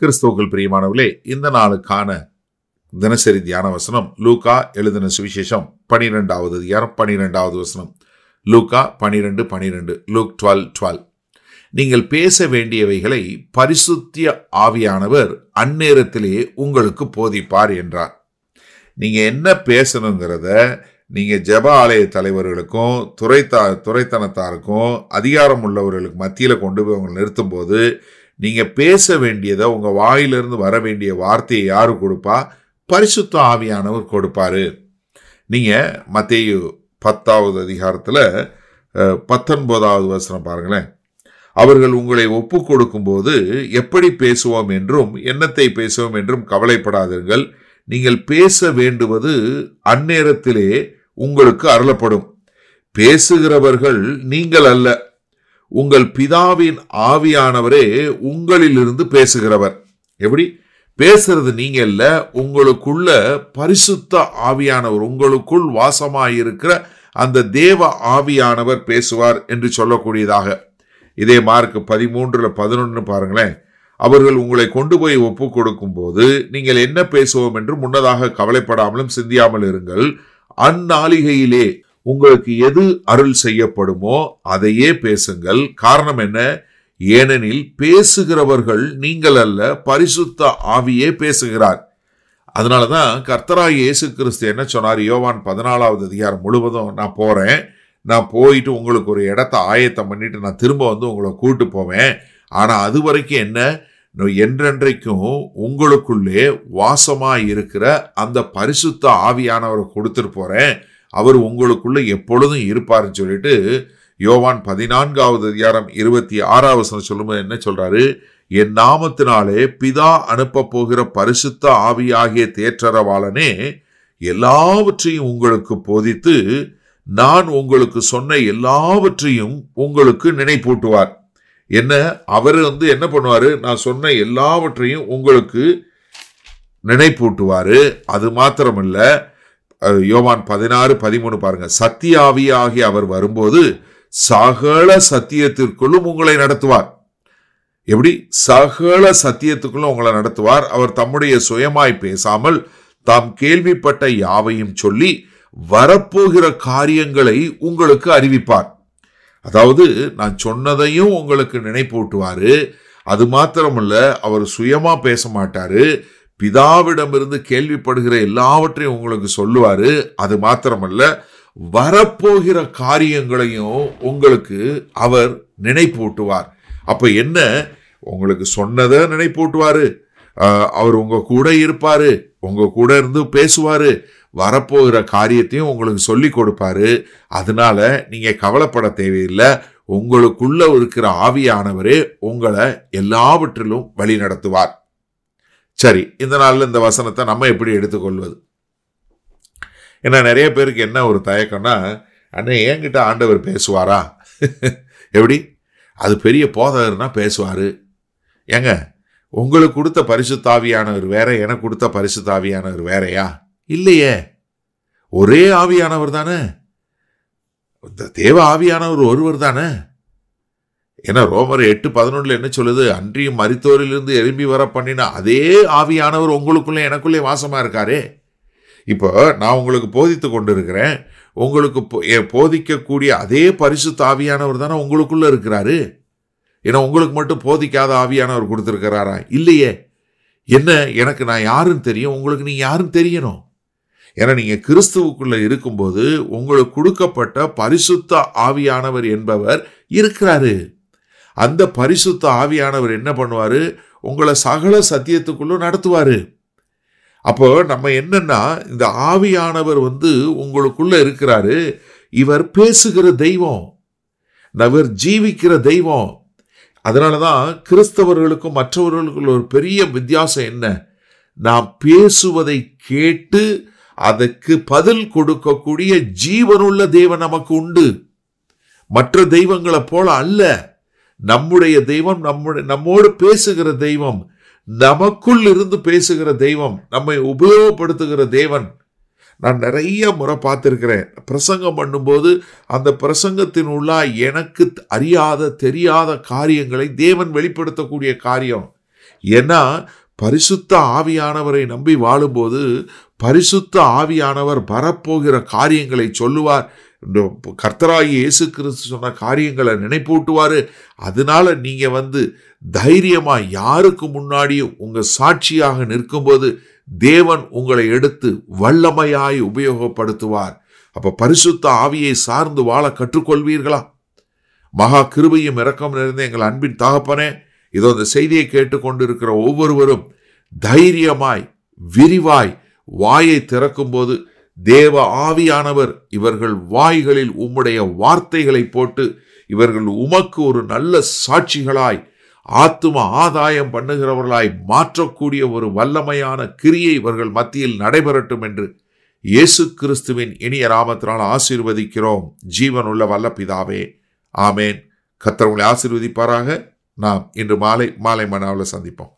கிறிஸ்துவுக்குள் பிரியமானவர்களே இந்த நாளுக்கான தினசரி தியான வசனம் லூகா எழுதின சுவிசேஷம் பனிரெண்டாவது அதிகாரம் பனிரெண்டாவது வசனம் லூகா பனிரெண்டு பனிரெண்டு லூக் டுவெல் டுவெல் நீங்கள் பேச வேண்டியவைகளை பரிசுத்திய ஆவியானவர் அந்நேரத்திலேயே உங்களுக்கு போதிப்பார் என்றார் நீங்கள் என்ன பேசணுங்கிறத நீங்கள் ஜப ஆலய தலைவர்களுக்கும் துறைத்தா துறைத்தனத்தாருக்கும் அதிகாரம் உள்ளவர்களுக்கு மத்தியில் கொண்டு போய் அவங்களை நிறுத்தும்போது நீங்கள் பேச வேண்டியதை உங்கள் வாயிலிருந்து வர வேண்டிய வார்த்தையை யார் கொடுப்பா பரிசுத்த ஆவியானவர் கொடுப்பாரு நீங்கள் மத்திய பத்தாவது அதிகாரத்தில் பத்தொன்பதாவது வசனம் பாருங்களேன் அவர்கள் உங்களை ஒப்பு கொடுக்கும்போது எப்படி பேசுவோம் என்றும் என்னத்தை பேசுவோம் என்றும் கவலைப்படாதீர்கள் நீங்கள் பேச வேண்டுவது அந்நேரத்திலே உங்களுக்கு அருளப்படும் பேசுகிறவர்கள் நீங்கள் அல்ல உங்கள் பிதாவின் ஆவியானவரே உங்களிலிருந்து பேசுகிறவர் எப்படி பேசுறது நீங்க இல்ல உங்களுக்குள்ள பரிசுத்த ஆவியானவர் உங்களுக்குள் வாசமாயிருக்கிற அந்த தேவ ஆவியானவர் பேசுவார் என்று சொல்லக்கூடியதாக இதே மார்க் பதிமூன்றுல பதினொன்று பாருங்களேன் அவர்கள் உங்களை கொண்டு போய் ஒப்பு கொடுக்கும் போது நீங்கள் என்ன பேசுவோம் என்று முன்னதாக கவலைப்படாமலும் சிந்தியாமல் இருங்கள் அந்நாளிகையிலே உங்களுக்கு எது அருள் செய்யப்படுமோ அதையே பேசுங்கள் காரணம் என்ன ஏனெனில் பேசுகிறவர்கள் நீங்கள் அல்ல பரிசுத்த ஆவியே பேசுகிறார் அதனால தான் கர்த்தராய் இயேசு கிறிஸ்து என்ன சொன்னார் யோவான் பதினாலாவது அதிகாரம் முழுவதும் நான் போகிறேன் நான் போயிட்டு உங்களுக்கு ஒரு இடத்த ஆயத்தம் பண்ணிட்டு நான் திரும்ப வந்து உங்களை கூப்பிட்டு போவேன் ஆனால் அது வரைக்கும் என்ன என்றென்றைக்கும் உங்களுக்குள்ளே வாசமாக இருக்கிற அந்த பரிசுத்த ஆவியானவரை கொடுத்துட்டு போகிறேன் அவர் உங்களுக்குள்ளே எப்பொழுதும் இருப்பார்னு சொல்லிட்டு யோவான் பதினான்காவது அதிகாரம் இருபத்தி ஆறாவது வசனம் சொல்லும்போது என்ன சொல்கிறாரு என் நாமத்தினாலே பிதா அனுப்ப போகிற பரிசுத்த ஆவியாகிய தேற்றரவாளனே எல்லாவற்றையும் உங்களுக்கு போதித்து நான் உங்களுக்கு சொன்ன எல்லாவற்றையும் உங்களுக்கு நினைப்பூட்டுவார் என்ன அவர் வந்து என்ன பண்ணுவார் நான் சொன்ன எல்லாவற்றையும் உங்களுக்கு நினைப்பூட்டுவார் அது மாத்திரமில்லை யோவான் பதினாறு பதிமூணு பாருங்க சத்தியாவியாகி அவர் வரும்போது சகல சத்தியத்திற்குள்ளும் உங்களை நடத்துவார் எப்படி சகல சத்தியத்துக்குள்ளும் உங்களை நடத்துவார் அவர் தம்முடைய சுயமாய் பேசாமல் தாம் கேள்விப்பட்ட யாவையும் சொல்லி வரப்போகிற காரியங்களை உங்களுக்கு அறிவிப்பார் அதாவது நான் சொன்னதையும் உங்களுக்கு நினைப்பூட்டுவார் அது மாத்திரமல்ல அவர் சுயமாக பேச மாட்டார் பிதாவிடமிருந்து கேள்விப்படுகிற எல்லாவற்றையும் உங்களுக்கு சொல்லுவார் அது மாத்திரமல்ல வரப்போகிற காரியங்களையும் உங்களுக்கு அவர் நினைப்பூட்டுவார் அப்போ என்ன உங்களுக்கு சொன்னதை நினைப்பூட்டுவார் அவர் உங்கள் கூட இருப்பார் உங்கள் கூட இருந்து பேசுவார் வரப்போகிற காரியத்தையும் உங்களுக்கு சொல்லி கொடுப்பாரு அதனால நீங்கள் கவலைப்பட தேவையில்லை உங்களுக்குள்ள இருக்கிற ஆவியானவரே உங்களை எல்லாவற்றிலும் வழி நடத்துவார் சரி இந்த நாளில் இந்த வசனத்தை நம்ம எப்படி எடுத்துக்கொள்வது ஏன்னா நிறைய பேருக்கு என்ன ஒரு தயக்கம்னா அண்ணே என்கிட்ட ஆண்டவர் பேசுவாரா எப்படி அது பெரிய போதகர்னா பேசுவார் ஏங்க உங்களுக்கு கொடுத்த பரிசு தாவியானவர் வேற எனக்கு கொடுத்த பரிசு தாவியானவர் வேறையா இல்லையே ஒரே ஆவியானவர் தானே தேவ ஆவியானவர் ஒருவர் தானே ஏன்னா ரோமர் எட்டு பதினொன்றில் என்ன சொல்லுது அன்றியும் மருத்துவரிலிருந்து எழும்பி வர பண்ணின அதே ஆவியானவர் உங்களுக்குள்ளே எனக்குள்ளே வாசமாக இருக்காரே இப்போ நான் உங்களுக்கு போதித்து கொண்டு இருக்கிறேன் உங்களுக்கு போதிக்கக்கூடிய அதே பரிசுத்த ஆவியானவர் தானே உங்களுக்குள்ளே இருக்கிறாரு ஏன்னா உங்களுக்கு மட்டும் போதிக்காத ஆவியானவர் கொடுத்துருக்கிறாரா இல்லையே என்ன எனக்கு நான் யாருன்னு தெரியும் உங்களுக்கு நீங்கள் யாரும் தெரியணும் ஏன்னா நீங்கள் கிறிஸ்துவுக்குள்ளே இருக்கும்போது உங்களுக்கு கொடுக்கப்பட்ட பரிசுத்த ஆவியானவர் என்பவர் இருக்கிறாரு அந்த பரிசுத்த ஆவியானவர் என்ன பண்ணுவார் உங்களை சகல சத்தியத்துக்குள்ளே நடத்துவார் அப்போ நம்ம என்னன்னா இந்த ஆவியானவர் வந்து உங்களுக்குள்ளே இருக்கிறாரு இவர் பேசுகிற தெய்வம் நவர் ஜீவிக்கிற தெய்வம் அதனால தான் கிறிஸ்தவர்களுக்கும் மற்றவர்களுக்கும் ஒரு பெரிய வித்தியாசம் என்ன நாம் பேசுவதை கேட்டு அதற்கு பதில் கொடுக்கக்கூடிய ஜீவனுள்ள தெய்வம் நமக்கு உண்டு மற்ற தெய்வங்களை போல அல்ல நம்முடைய தெய்வம் நம்முடைய நம்மோடு பேசுகிற தெய்வம் நமக்குள் இருந்து பேசுகிற தெய்வம் நம்மை உபயோகப்படுத்துகிற தேவன் நான் நிறைய முறை பார்த்துருக்கிறேன் பிரசங்கம் பண்ணும்போது அந்த பிரசங்கத்தின் உள்ளா எனக்கு அறியாத தெரியாத காரியங்களை தேவன் வெளிப்படுத்தக்கூடிய காரியம் ஏன்னா பரிசுத்த ஆவியானவரை நம்பி வாழும்போது பரிசுத்த ஆவியானவர் வரப்போகிற காரியங்களை சொல்லுவார் கர்த்தராகி இயேசு கிறிஸ்து சொன்ன காரியங்களை நினைப்பூட்டுவார் அதனால நீங்கள் வந்து தைரியமாக யாருக்கு முன்னாடியும் உங்கள் சாட்சியாக நிற்கும்போது தேவன் உங்களை எடுத்து வல்லமையாய் உபயோகப்படுத்துவார் அப்போ பரிசுத்த ஆவியை சார்ந்து வாழ கற்றுக்கொள்வீர்களா மகா கிருபையும் இறக்கம் நிறைந்த எங்கள் அன்பின் தகப்பனே இதோ இந்த செய்தியை கேட்டுக்கொண்டு இருக்கிற ஒவ்வொருவரும் தைரியமாய் விரிவாய் வாயை திறக்கும்போது தேவ ஆவியானவர் இவர்கள் வாய்களில் உம்முடைய வார்த்தைகளை போட்டு இவர்கள் உமக்கு ஒரு நல்ல சாட்சிகளாய் ஆத்தும ஆதாயம் பண்ணுகிறவர்களாய் மாற்றக்கூடிய ஒரு வல்லமையான கிரியை இவர்கள் மத்தியில் நடைபெறட்டும் என்று இயேசு கிறிஸ்துவின் இனிய ராமத்தினால் ஆசீர்வதிக்கிறோம் ஜீவன் உள்ள வல்ல பிதாவே ஆமேன் கத்தவங்களை ஆசீர்வதிப்பாராக நாம் இன்று மாலை மாலை மனாவில் சந்திப்போம்